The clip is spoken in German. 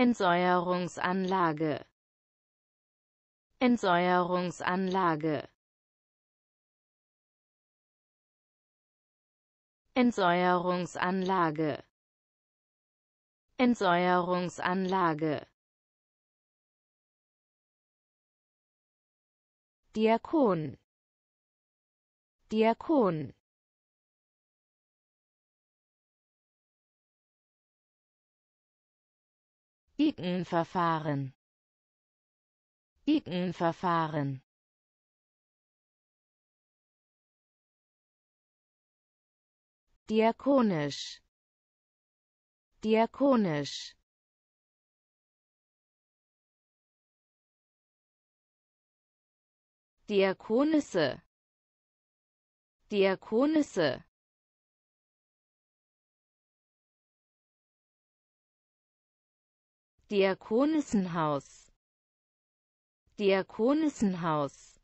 Entsäuerungsanlage Entsäuerungsanlage Entsäuerungsanlage Entsäuerungsanlage Diakon Diakon Ikenverfahren. Ikenverfahren. Diakonisch. Diakonisch. Diakonisse. Diakonisse. Diakonissenhaus Diakonissenhaus